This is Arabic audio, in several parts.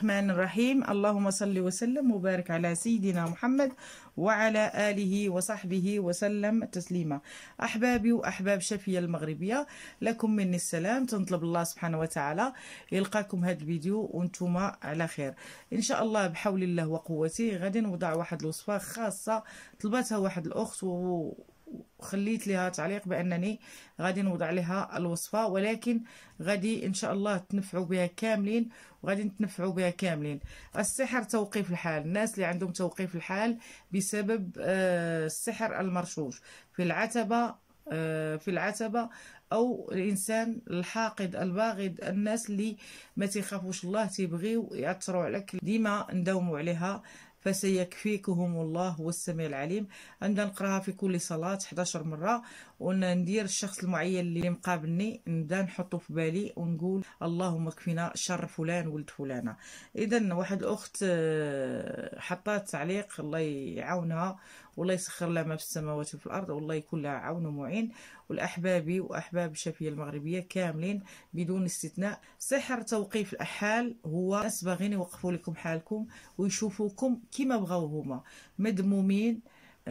الرحمن الرحيم اللهم صل وسلم وبارك على سيدنا محمد وعلى آله وصحبه وسلم تسليما أحبابي وأحباب شفية المغربية لكم مني السلام تنطلب الله سبحانه وتعالى يلقاكم هذا الفيديو وانتم على خير إن شاء الله بحول الله وقوته غادي نوضع واحد الوصفة خاصة طلبتها واحد الأخت و خليت لها تعليق بانني غادي نوضع لها الوصفه ولكن غادي ان شاء الله تنفعوا بها كاملين وغادي نتنفعوا بها كاملين السحر توقيف الحال الناس اللي عندهم توقيف الحال بسبب آه، السحر المرشوش في العتبه آه، في العتبة أو الإنسان الحاقد الباغض الناس اللي ما تيخافوش الله تيبغيو ياثروا عليك ديما نداوموا عليها فسيكفيكهم الله والسميع العليم عندنا نقراها في كل صلاة 11 مرة وندير الشخص المعين اللي مقابلني نبدا نحطه في بالي ونقول اللهم كفينا شر فلان ولد فلانه اذا واحد الاخت آه، حطات تعليق الله يعاونها والله يسخر لها ما في السماوات وفي الارض والله يكون لها عون ومعين والاحبابي واحباب الشافيه المغربيه كاملين بدون استثناء سحر توقيف الاحال هو ناس باغيين يوقفوا لكم حالكم ويشوفوكم كما بغاو هما مدمومين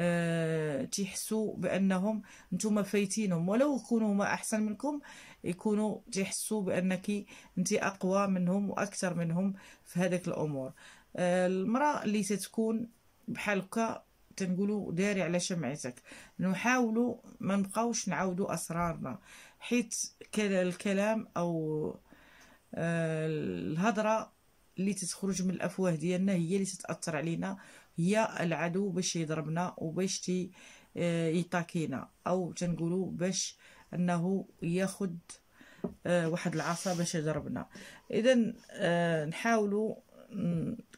آه، تيحسوا بانهم نتوما فايتينهم ولو يكونوا هما احسن منكم يكونوا تيحسوا بانك انت اقوى منهم واكثر منهم في هذاك الامور آه، المراه اللي تتكون بحال هكا تنقولوا داري على شمعتك نحاولوا ما نبقاوش نعاودوا اسرارنا حيت الكلام او آه، الهضره اللي تتخرج من الافواه ديالنا هي اللي تتاثر علينا هي العدو باش يضربنا وباش آه، يطاكينا او تنقولوا باش انه ياخد آه، واحد العصا باش يضربنا اذا آه، نحاولوا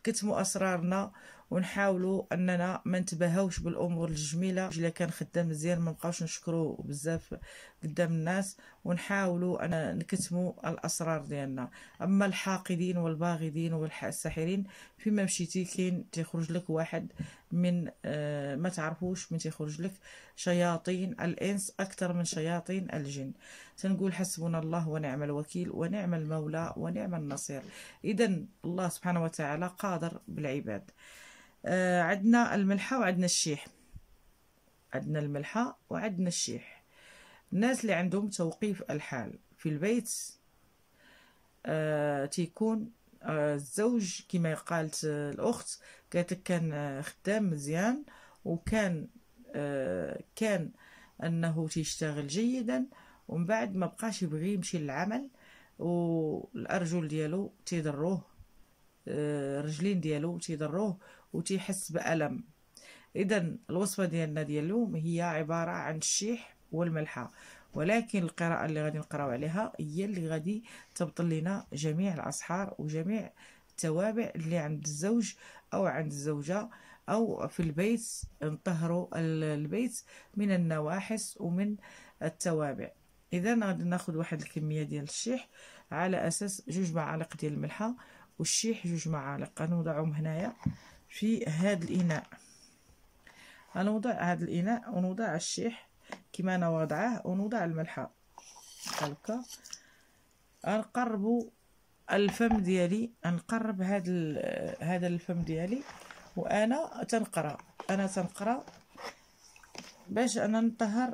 كتموا اسرارنا ونحاولوا اننا ما نتباهوش بالامور الجميله الا كان خدام مزيان ما نبقاوش نشكرو بزاف قدام الناس ونحاولوا ان نكتموا الاسرار ديالنا اما الحاقدين والباغضين والساحرين فيما مشيتي كاين تيخرج لك واحد من آه، ما تعرفوش من تيخرج لك شياطين الانس اكثر من شياطين الجن تنقول حسبنا الله ونعم الوكيل ونعم المولى ونعم النصير اذا الله سبحانه وتعالى قادر بالعباد آه، عندنا الملحة وعندنا الشيح عندنا الملحة وعندنا الشيح الناس اللي عندهم توقيف الحال في البيت آه تيكون آه الزوج كما قالت آه الأخت قالت كان خدام مزيان وكان آه، كان أنه تيشتغل جيدا ومن بعد ما بقاش يبغي يمشي للعمل والأرجل ديالو تيضروه آه، الرجلين ديالو تيضروه وتيحس بألم إذا الوصفة ديالنا ديال اليوم هي عبارة عن الشيح والملحة ولكن القراءة اللي غادي نقراو عليها هي اللي غادي تبطل لنا جميع الأسحار وجميع التوابع اللي عند الزوج أو عند الزوجة أو في البيت نطهروا البيت من النواحس ومن التوابع إذا غادي ناخد واحد الكمية ديال الشيح على أساس جوج معالق ديال الملحة والشيح جوج معالق غنوضعهم هنايا في هذا الاناء غنوضع هذا الاناء ونوضع الشيح كما انا واضعه ونوضع الملحه هكا غنقربوا الفم ديالي غنقرب هذا هذا الفم ديالي وانا تنقرا انا تنقرا باش انا نطهر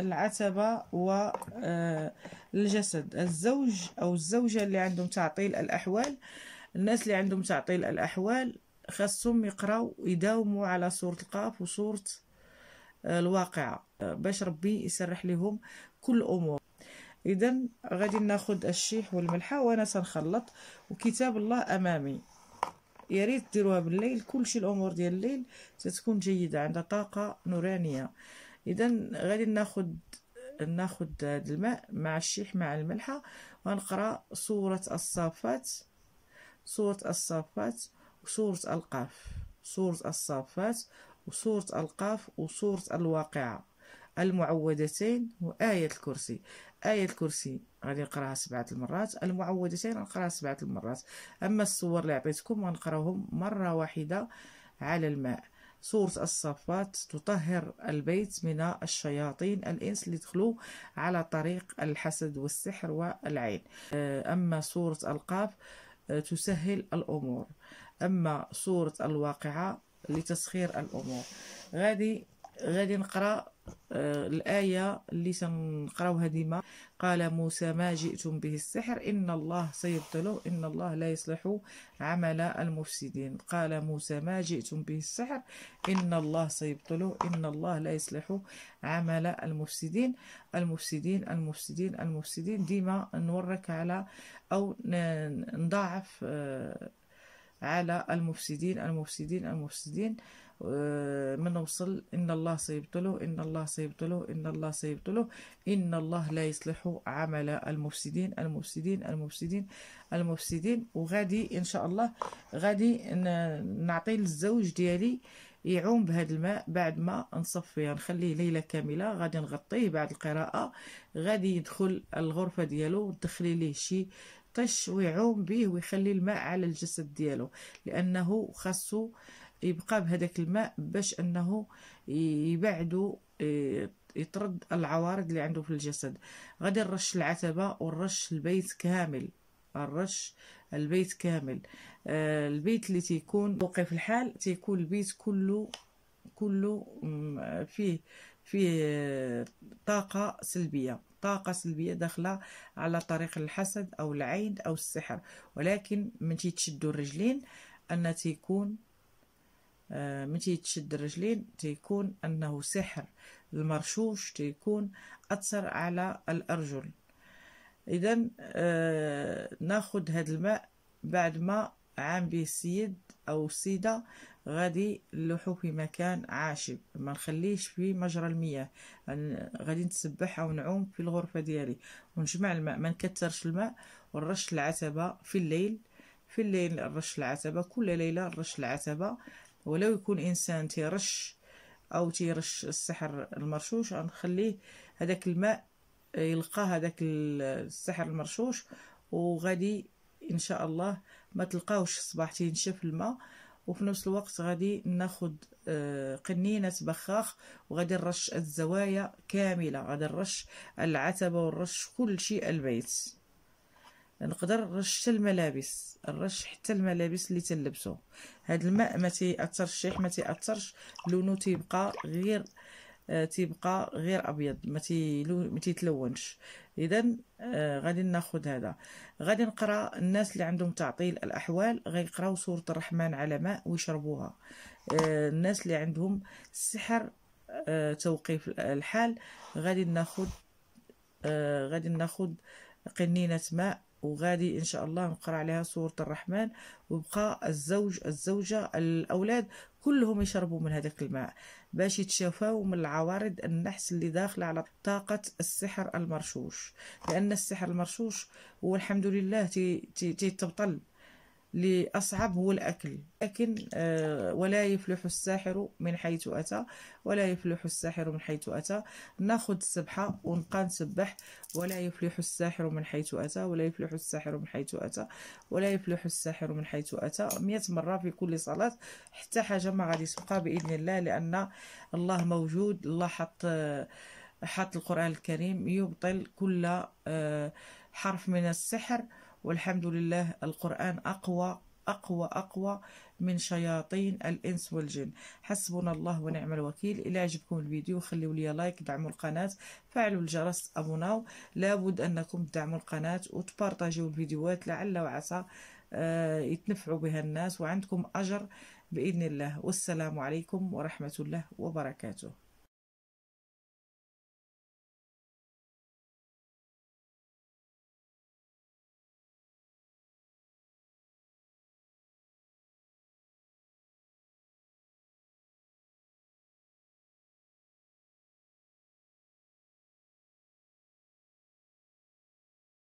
العتبه والجسد آه، الزوج او الزوجه اللي عندهم تعطيل الاحوال الناس اللي عندهم تعطيل الاحوال خاصهم يقراو يداوموا على سوره القاف وسوره آه، الواقعه آه، باش ربي يسرح لهم كل امور اذا غادي ناخذ الشيح والملحه وانا سنخلط وكتاب الله امامي يا ريت ديروها بالليل كلشي الامور ديال الليل ستكون جيده عندها طاقه نورانيه اذا غادي ناخذ ناخد هذا الماء مع الشيح مع الملحه ونقرا سوره الصافات سوره الصافات سورة القاف سورة الصافات وسورة القاف وسورة الواقعة المعوذتين وآية الكرسي آية الكرسي غادي نقراها سبعة المرات المعوذتين غنقراها سبعة المرات أما الصور اللي عطيتكم غنقراهم مرة واحدة على الماء سورة الصفات تطهر البيت من الشياطين الإنس اللي دخلوا على طريق الحسد والسحر والعين آه، أما سورة القاف آه، تسهل الأمور اما صوره الواقعه لتسخير الامور غادي غادي نقرا آه، الآية اللي سنقراوها ديما قال موسى ما جئتم به السحر إن الله سيبتلوه إن الله لا يصلح عمل المفسدين قال موسى ما جئتم به السحر إن الله سيبتلوه إن الله لا يصلح عمل المفسدين المفسدين المفسدين المفسدين ديما نورك على أو نضاعف آه، على المفسدين المفسدين المفسدين آه، من وصل إن الله سيبطله إن الله سيبطله إن الله سيبطله إن الله لا يصلح عمل المفسدين المفسدين المفسدين المفسدين وغادي إن شاء الله غادي نعطي للزوج ديالي يعوم بهذا الماء بعد ما نصفيه نخليه ليله كامله غادي نغطيه بعد القراءه غادي يدخل الغرفه ديالو دخلي ليه شي يعطش ويعوم به ويخلي الماء على الجسد ديالو لانه خاصو يبقى بهذاك الماء باش انه يبعدو يطرد العوارض اللي عنده في الجسد غادي نرش العتبه ونرش البيت كامل الرش البيت كامل آه، البيت اللي تيكون وقف الحال تيكون البيت كله كله فيه فيه آه، طاقه سلبيه طاقة سلبية داخلة على طريق الحسد أو العين أو السحر ولكن من تيتشدوا الرجلين أن تيكون آه، من تيتشد الرجلين تيكون أنه سحر المرشوش تيكون أثر على الأرجل إذا آه، ناخد هذا الماء بعد ما عام به السيد أو السيدة غادي نلوحو في مكان عاشب ما نخليش في مجرى المياه غادي نتسبح أو نعوم في الغرفة ديالي ونجمع الماء ما نكترش الماء ونرش العتبة في الليل في الليل نرش العتبة كل ليلة نرش العتبة ولو يكون إنسان تيرش أو تيرش السحر المرشوش نخليه هذاك الماء يلقى هذاك السحر المرشوش وغادي ان شاء الله ما تلقاوش الصباح تينشف الماء وفي نفس الوقت غادي ناخد آه، قنينة بخاخ وغادي نرش الزوايا كاملة غادي نرش العتبة ونرش كل شيء البيت نقدر نرش حتى الملابس نرش حتى الملابس اللي تلبسو هاد الماء ما تاثرش الشيح ما تاثرش لونو تيبقى غير آه، تيبقى غير ابيض ما ما تيتلونش اذا آه، غادي ناخذ هذا غادي نقرا الناس اللي عندهم تعطيل الاحوال غيقراو سوره الرحمن على ماء ويشربوها آه، الناس اللي عندهم السحر توقيف الحال غادي ناخذ غادي ناخذ قنينه ماء وغادي ان شاء الله نقرا عليها سوره الرحمن ويبقى الزوج الزوجه الاولاد كلهم يشربوا من هذاك الماء باش يتشافاو من العوارض النحس اللي داخله على طاقه السحر المرشوش لان السحر المرشوش هو الحمد لله تي تي تي لأصعب هو الأكل لكن آه، ولا يفلح الساحر من حيث أتى ولا يفلح الساحر من حيث أتى ناخذ السبحة ونبقى نسبح ولا يفلح الساحر من حيث أتى ولا يفلح الساحر من حيث أتى ولا يفلح الساحر من حيث أتى مئة مرة في كل صلاة حتى حاجة ما غادي تبقى بإذن الله لأن الله موجود الله حط حط القرآن الكريم يبطل كل آه، حرف من السحر والحمد لله القرآن أقوى أقوى أقوى من شياطين الإنس والجن حسبنا الله ونعم الوكيل إلى عجبكم الفيديو خليوا لي لايك دعموا القناة فعلوا الجرس ابوناو لابد أنكم تدعموا القناة وتبارطاجيو الفيديوهات لعل وعسى آه، يتنفعوا بها الناس وعندكم أجر بإذن الله والسلام عليكم ورحمة الله وبركاته